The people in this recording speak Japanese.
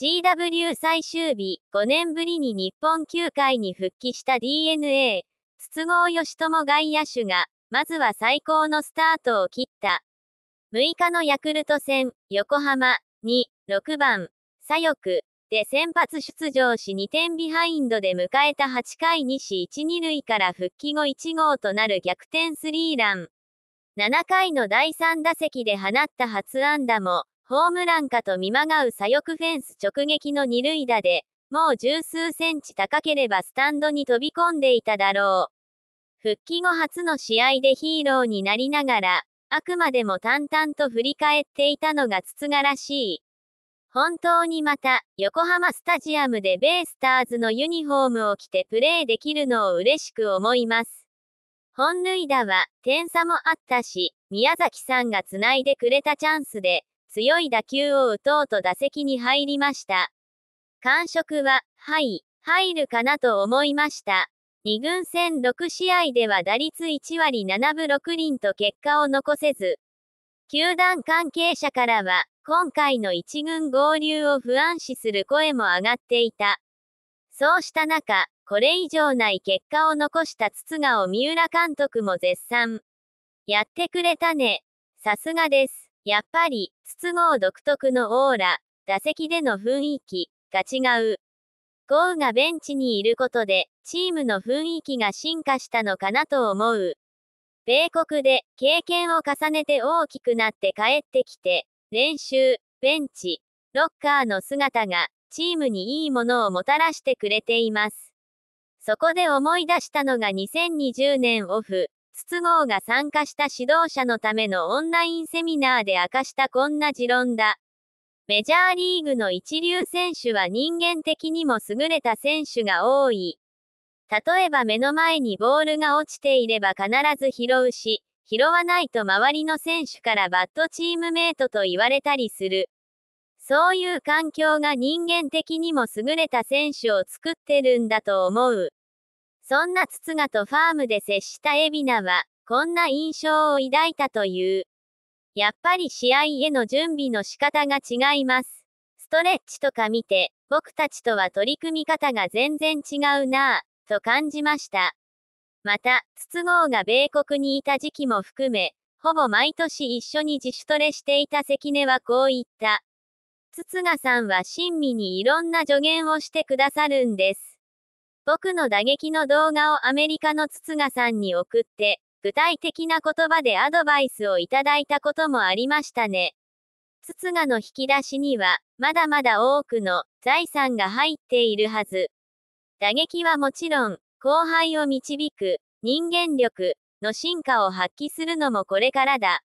GW 最終日、5年ぶりに日本球界に復帰した DNA、筒香義友外野手が、まずは最高のスタートを切った。6日のヤクルト戦、横浜、2、6番、左翼、で先発出場し2点ビハインドで迎えた8回西1、2塁から復帰後1号となる逆転スリーラン。7回の第3打席で放った初安打も、ホームランかと見まがう左翼フェンス直撃の二塁打で、もう十数センチ高ければスタンドに飛び込んでいただろう。復帰後初の試合でヒーローになりながら、あくまでも淡々と振り返っていたのがつがらしい。本当にまた、横浜スタジアムでベイスターズのユニフォームを着てプレーできるのを嬉しく思います。本塁打は、点差もあったし、宮崎さんがつないでくれたチャンスで、強い打球を打とうと打席に入りました。感触は、はい、入るかなと思いました。2軍戦6試合では打率1割7分6厘と結果を残せず、球団関係者からは、今回の1軍合流を不安視する声も上がっていた。そうした中、これ以上ない結果を残した筒川を三浦監督も絶賛。やってくれたね。さすがです。やっぱり、筒香独特のオーラ、打席での雰囲気が違う。豪雨がベンチにいることで、チームの雰囲気が進化したのかなと思う。米国で経験を重ねて大きくなって帰ってきて、練習、ベンチ、ロッカーの姿が、チームにいいものをもたらしてくれています。そこで思い出したのが2020年オフ、筒香が参加した指導者のためのオンラインセミナーで明かしたこんな持論だ。メジャーリーグの一流選手は人間的にも優れた選手が多い。例えば目の前にボールが落ちていれば必ず拾うし、拾わないと周りの選手からバッドチームメイトと言われたりする。そういう環境が人間的にも優れた選手を作ってるんだと思う。そんな筒がとファームで接した海老名は、こんな印象を抱いたという。やっぱり試合への準備の仕方が違います。ストレッチとか見て、僕たちとは取り組み方が全然違うなぁ、と感じました。また、筒香が米国にいた時期も含め、ほぼ毎年一緒に自主トレしていた関根はこう言った。筒賀さんは親身にいろんな助言をしてくださるんです。僕の打撃の動画をアメリカの筒賀さんに送って、具体的な言葉でアドバイスをいただいたこともありましたね。筒賀の引き出しには、まだまだ多くの財産が入っているはず。打撃はもちろん、後輩を導く人間力の進化を発揮するのもこれからだ。